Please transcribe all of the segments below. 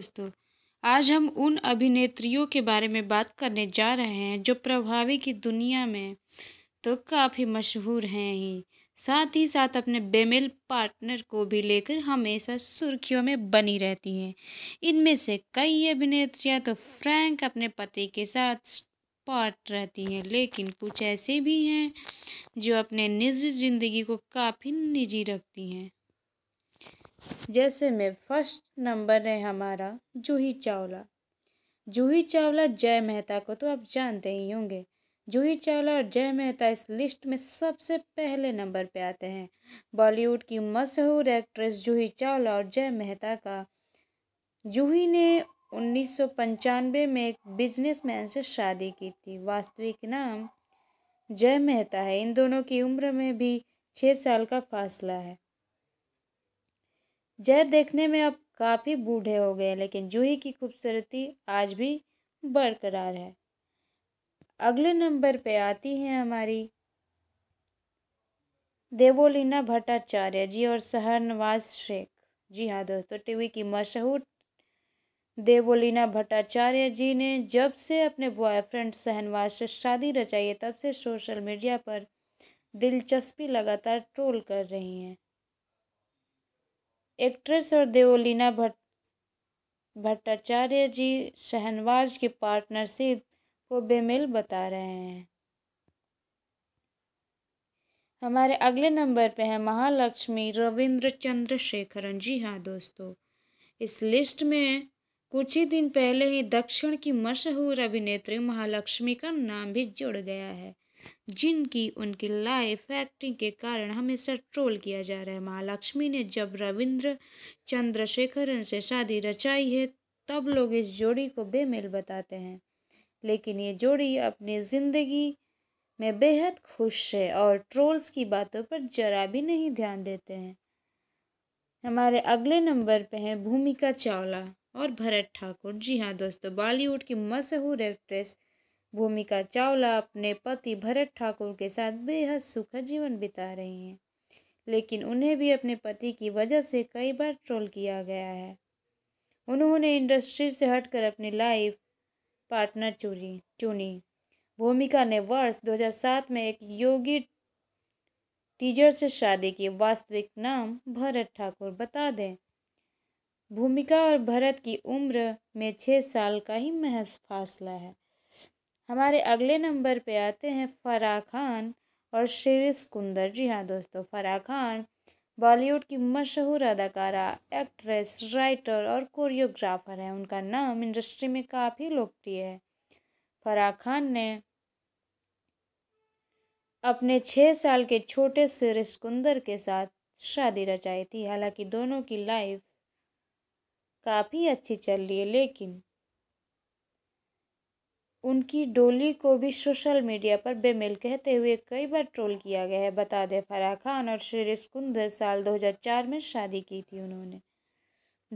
दोस्तों आज हम उन अभिनेत्रियों के बारे में बात करने जा रहे हैं जो प्रभावी की दुनिया में तो काफ़ी मशहूर हैं ही साथ ही साथ अपने बेमेल पार्टनर को भी लेकर हमेशा सुर्खियों में बनी रहती हैं इनमें से कई अभिनेत्रियां तो फ्रैंक अपने पति के साथ पार्ट रहती हैं लेकिन कुछ ऐसे भी हैं जो अपने निजी ज़िंदगी को काफ़ी निजी रखती हैं जैसे में फर्स्ट नंबर है हमारा जूही चावला जूही चावला जय मेहता को तो आप जानते ही होंगे जूही चावला और जय मेहता इस लिस्ट में सबसे पहले नंबर पे आते हैं बॉलीवुड की मशहूर एक्ट्रेस जूही चावला और जय मेहता का जूही ने उन्नीस में एक बिजनेसमैन से शादी की थी वास्तविक नाम जय मेहता है इन दोनों की उम्र में भी छः साल का फासला है जय देखने में अब काफ़ी बूढ़े हो गए लेकिन जूही की खूबसूरती आज भी बरकरार है अगले नंबर पे आती हैं हमारी देवोलीना भट्टाचार्य जी और सहरनवाज शेख जी हाँ दोस्तों टीवी की मशहूर देवोलीना भट्टाचार्य जी ने जब से अपने बॉयफ्रेंड सहनवाज से शादी रचाई है तब से सोशल मीडिया पर दिलचस्पी लगातार ट्रोल कर रही हैं एक्ट्रेस और देवोलीना भट्ट भट्टाचार्य जी शहनवाज की पार्टनरशिप को बेमेल बता रहे हैं हमारे अगले नंबर पे हैं महालक्ष्मी रविंद्र चंद्रशेखरन जी हाँ दोस्तों इस लिस्ट में कुछ ही दिन पहले ही दक्षिण की मशहूर अभिनेत्री महालक्ष्मी का नाम भी जुड़ गया है जिनकी उनकी लाइफ एक्टिंग के कारण हमेशा ट्रोल किया जा रहा है महालक्ष्मी ने जब रविंद्र चंद्रशेखरन से शादी रचाई है तब लोग इस जोड़ी को बेमेल बताते हैं लेकिन ये जोड़ी अपनी ज़िंदगी में बेहद खुश है और ट्रोल्स की बातों पर जरा भी नहीं ध्यान देते हैं हमारे अगले नंबर पे हैं भूमिका चावला और भरत ठाकुर जी हाँ दोस्तों बॉलीवुड की मशहूर एक्ट्रेस भूमिका चावला अपने पति भरत ठाकुर के साथ बेहद सुखद जीवन बिता रही हैं लेकिन उन्हें भी अपने पति की वजह से कई बार ट्रोल किया गया है उन्होंने इंडस्ट्री से हटकर अपनी लाइफ पार्टनर चुनी चुनी भूमिका ने वर्ष 2007 में एक योगी टीजर से शादी की वास्तविक नाम भरत ठाकुर बता दें भूमिका और भरत की उम्र में छः साल का ही महज फासला है हमारे अगले नंबर पे आते हैं फ़रा खान और श्री सुकुंदर जी हाँ दोस्तों फ़रा खान बॉलीवुड की मशहूर अदाकारा एक्ट्रेस राइटर और कोरियोग्राफर हैं उनका नाम इंडस्ट्री में काफ़ी लोकप्रिय है फराह खान ने अपने छः साल के छोटे श्री सुकुंदर के साथ शादी रचाई थी हालांकि दोनों की लाइफ काफ़ी अच्छी चल रही है लेकिन उनकी डोली को भी सोशल मीडिया पर बेमेल कहते हुए कई बार ट्रोल किया गया है बता दें फराह खान और शेरिस कुंदर साल 2004 में शादी की थी उन्होंने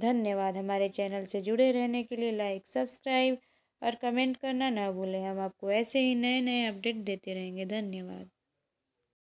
धन्यवाद हमारे चैनल से जुड़े रहने के लिए लाइक सब्सक्राइब और कमेंट करना ना भूलें हम आपको ऐसे ही नए नए अपडेट देते रहेंगे धन्यवाद